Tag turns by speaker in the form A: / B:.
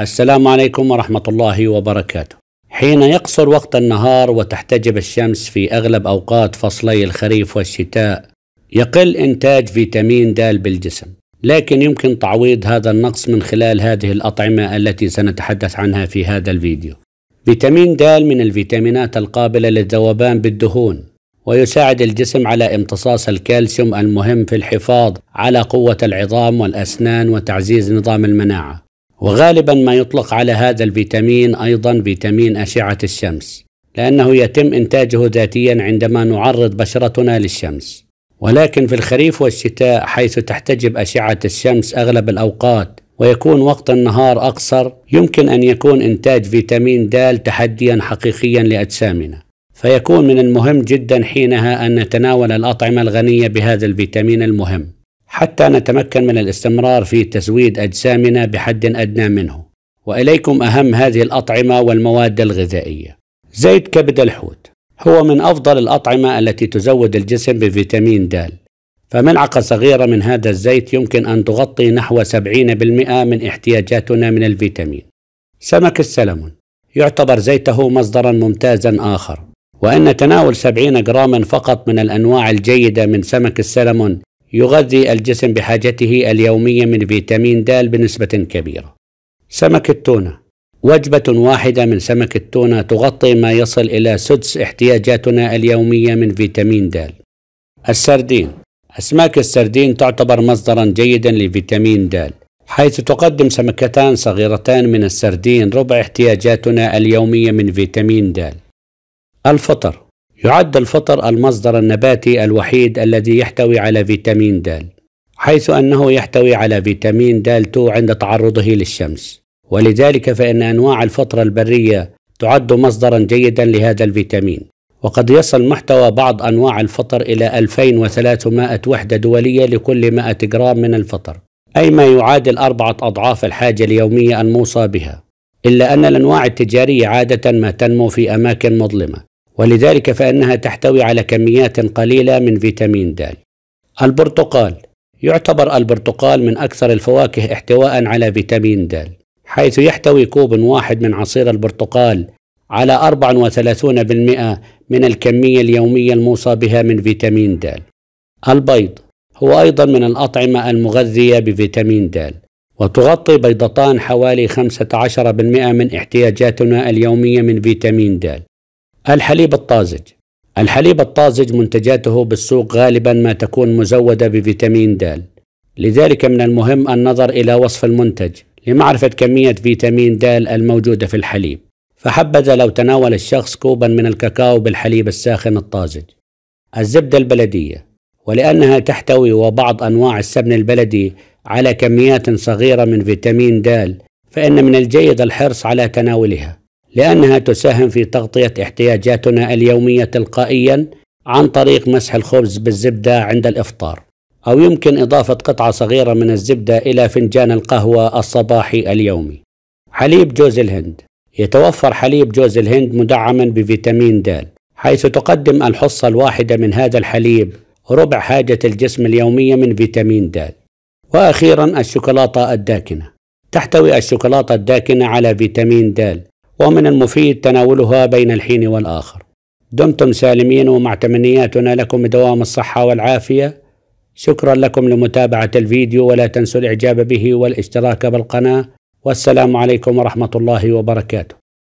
A: السلام عليكم ورحمة الله وبركاته. حين يقصر وقت النهار وتحتجب الشمس في أغلب أوقات فصلي الخريف والشتاء، يقل إنتاج فيتامين د بالجسم، لكن يمكن تعويض هذا النقص من خلال هذه الأطعمة التي سنتحدث عنها في هذا الفيديو. فيتامين د من الفيتامينات القابلة للذوبان بالدهون، ويساعد الجسم على امتصاص الكالسيوم المهم في الحفاظ على قوة العظام والأسنان وتعزيز نظام المناعة. وغالبا ما يطلق على هذا الفيتامين ايضا فيتامين اشعه الشمس لانه يتم انتاجه ذاتيا عندما نعرض بشرتنا للشمس ولكن في الخريف والشتاء حيث تحتجب اشعه الشمس اغلب الاوقات ويكون وقت النهار اقصر يمكن ان يكون انتاج فيتامين د تحديا حقيقيا لاجسامنا فيكون من المهم جدا حينها ان نتناول الاطعمه الغنيه بهذا الفيتامين المهم حتى نتمكن من الاستمرار في تزويد اجسامنا بحد ادنى منه واليكم اهم هذه الاطعمه والمواد الغذائيه زيت كبد الحوت هو من افضل الاطعمه التي تزود الجسم بفيتامين د فملعقه صغيره من هذا الزيت يمكن ان تغطي نحو 70% من احتياجاتنا من الفيتامين سمك السلمون يعتبر زيته مصدرا ممتازا اخر وان تناول 70 جراما فقط من الانواع الجيده من سمك السلمون يغذي الجسم بحاجته اليومية من فيتامين د بنسبة كبيرة سمك التونة وجبة واحدة من سمك التونة تغطي ما يصل إلى سدس احتياجاتنا اليومية من فيتامين د السردين أسماك السردين تعتبر مصدرا جيدا لفيتامين د حيث تقدم سمكتان صغيرتان من السردين ربع احتياجاتنا اليومية من فيتامين د الفطر يعد الفطر المصدر النباتي الوحيد الذي يحتوي على فيتامين د حيث أنه يحتوي على فيتامين د 2 عند تعرضه للشمس ولذلك فإن أنواع الفطر البرية تعد مصدرا جيدا لهذا الفيتامين وقد يصل محتوى بعض أنواع الفطر إلى 2300 وحدة دولية لكل 100 جرام من الفطر أي ما يعادل أربعة أضعاف الحاجة اليومية الموصى بها إلا أن الأنواع التجارية عادة ما تنمو في أماكن مظلمة ولذلك فإنها تحتوي على كميات قليلة من فيتامين د. البرتقال يعتبر البرتقال من أكثر الفواكه احتواءً على فيتامين د، حيث يحتوي كوب واحد من عصير البرتقال على 34% من الكمية اليومية الموصى بها من فيتامين د. البيض هو أيضا من الأطعمة المغذية بفيتامين د وتغطي بيضتان حوالي 15% من احتياجاتنا اليومية من فيتامين د الحليب الطازج الحليب الطازج منتجاته بالسوق غالبا ما تكون مزودة بفيتامين د لذلك من المهم النظر إلى وصف المنتج لمعرفة كمية فيتامين د الموجودة في الحليب فحبذا لو تناول الشخص كوبا من الكاكاو بالحليب الساخن الطازج الزبدة البلدية ولأنها تحتوي وبعض أنواع السمن البلدي على كميات صغيرة من فيتامين د فإن من الجيد الحرص على تناولها لأنها تساهم في تغطية احتياجاتنا اليومية تلقائيا عن طريق مسح الخبز بالزبدة عند الإفطار أو يمكن إضافة قطعة صغيرة من الزبدة إلى فنجان القهوة الصباحي اليومي حليب جوز الهند يتوفر حليب جوز الهند مدعما بفيتامين د حيث تقدم الحصة الواحدة من هذا الحليب ربع حاجة الجسم اليومية من فيتامين د وأخيرا الشوكولاتة الداكنة تحتوي الشوكولاتة الداكنة على فيتامين د ومن المفيد تناولها بين الحين والآخر دمتم سالمين ومع تمنياتنا لكم دوام الصحة والعافية شكرا لكم لمتابعة الفيديو ولا تنسوا الإعجاب به والاشتراك بالقناة والسلام عليكم ورحمة الله وبركاته